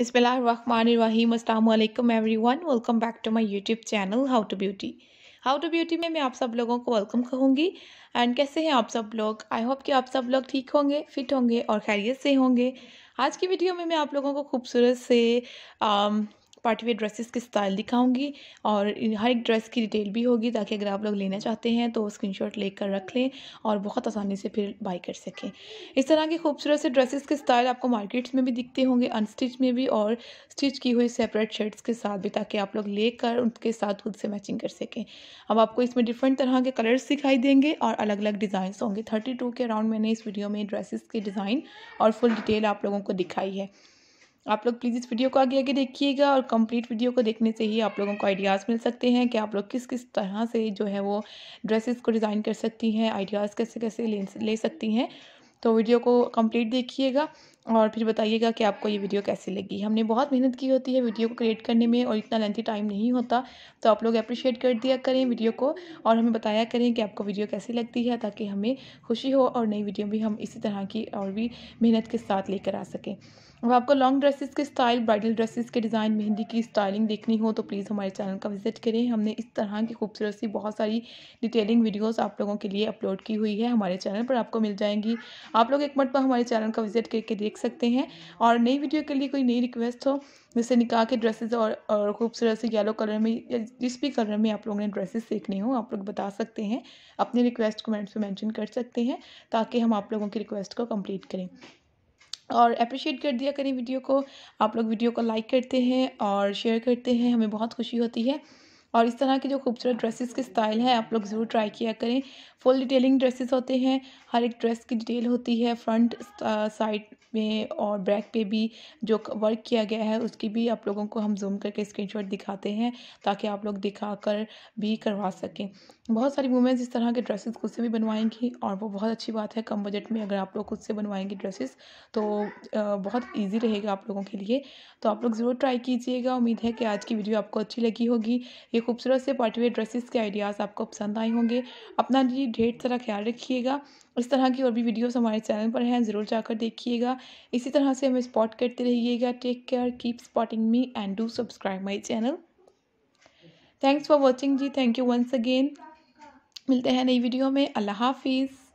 बिस्मिल्लाम अल्लाम everyone welcome back to my YouTube channel how to beauty how to beauty में मैं आप सब लोगों को वेलकम कहूँगी एंड कैसे हैं आप सब लोग आई होप कि आप सब लोग ठीक होंगे फिट होंगे और खैरियत से होंगे आज की वीडियो में मैं आप लोगों को खूबसूरत से um, पार्टी वेयर ड्रेसेस के स्टाइल दिखाऊंगी और हर एक ड्रेस की डिटेल भी होगी ताकि अगर आप लोग लेना चाहते हैं तो स्क्रीनशॉट लेकर रख लें और बहुत आसानी से फिर बाई कर सकें इस तरह के खूबसूरत से ड्रेसेस के स्टाइल आपको मार्केट्स में भी दिखते होंगे अनस्टिच में भी और स्टिच की हुई सेपरेट शर्ट्स के साथ भी ताकि आप लोग लेकर उनके साथ खुद से मैचिंग कर सकें अब आपको इसमें डिफरेंट तरह के कलर्स दिखाई देंगे और अलग अलग डिज़ाइन होंगे थर्टी के अराउंड मैंने इस वीडियो में ड्रेसेस के डिज़ाइन और फुल डिटेल आप लोगों को दिखाई है आप लोग प्लीज़ इस वीडियो को आगे आगे देखिएगा और कंप्लीट वीडियो को देखने से ही आप लोगों को आइडियाज़ मिल सकते हैं कि आप लोग किस किस तरह से जो है वो ड्रेसेस को डिज़ाइन कर सकती हैं आइडियाज़ कैसे कैसे ले, ले सकती हैं तो वीडियो को कंप्लीट देखिएगा और फिर बताइएगा कि आपको ये वीडियो कैसी लगी हमने बहुत मेहनत की होती है वीडियो को क्रिएट करने में और इतना लेंथी टाइम नहीं होता तो आप लोग अप्रिशिएट कर दिया करें वीडियो को और हमें बताया करें कि आपको वीडियो कैसी लगती है ताकि हमें खुशी हो और नई वीडियो भी हम इसी तरह की और भी मेहनत के साथ लेकर आ सकें अगर आपको लॉन्ग ड्रेसेस के स्टाइल ब्राइडल ड्रेसेस के डिज़ाइन मेहंदी की स्टाइलिंग देखनी हो तो प्लीज़ हमारे चैनल का विजिट करें हमने इस तरह की खूबसूरत सी बहुत सारी डिटेलिंग वीडियोस आप लोगों के लिए अपलोड की हुई है हमारे चैनल पर आपको मिल जाएंगी आप लोग एक पर हमारे चैनल का विजिट करके देख सकते हैं और नई वीडियो के लिए कोई नई रिक्वेस्ट हो जैसे निकाह के ड्रेसेज और और खूबसूरत सी येलो कलर में या जिस भी कलर में आप लोगों ने ड्रेसेस देखने हो आप लोग बता सकते हैं अपनी रिक्वेस्ट कमेंट्स में मैंशन कर सकते हैं ताकि हम आप लोगों की रिक्वेस्ट को कम्प्लीट करें और अप्रिशिएट कर दिया करें वीडियो को आप लोग वीडियो को लाइक करते हैं और शेयर करते हैं हमें बहुत खुशी होती है और इस तरह के जो खूबसूरत ड्रेसेस के स्टाइल हैं आप लोग ज़रूर ट्राई किया करें फुल डिटेलिंग ड्रेसेस होते हैं हर एक ड्रेस की डिटेल होती है फ्रंट साइड uh, में और बैक पे भी जो वर्क किया गया है उसकी भी आप लोगों को हम जूम करके स्क्रीनशॉट दिखाते हैं ताकि आप लोग दिखा कर भी करवा सकें बहुत सारी वुमेंस इस तरह के ड्रेसेस खुद से भी बनवाएंगी और वो बहुत अच्छी बात है कम बजट में अगर आप लोग खुद से बनवाएंगे ड्रेसेस तो बहुत ईजी रहेगा आप लोगों के लिए तो आप लोग ज़रूर ट्राई कीजिएगा उम्मीद है कि आज की वीडियो आपको अच्छी लगी होगी ये खूबसूरत से पार्टीवेयर ड्रेसेस के आइडियाज़ आपको पसंद आए होंगे अपना जी ढेर सारा ख्याल रखिएगा इस तरह की और भी वीडियोस हमारे चैनल पर हैं ज़रूर जाकर देखिएगा इसी तरह से हमें स्पॉट करते रहिएगा take care keep spotting me and do subscribe my channel thanks for watching जी थैंक यू वंस अगेन मिलते हैं नई वीडियो में अल्लाह हाफिज़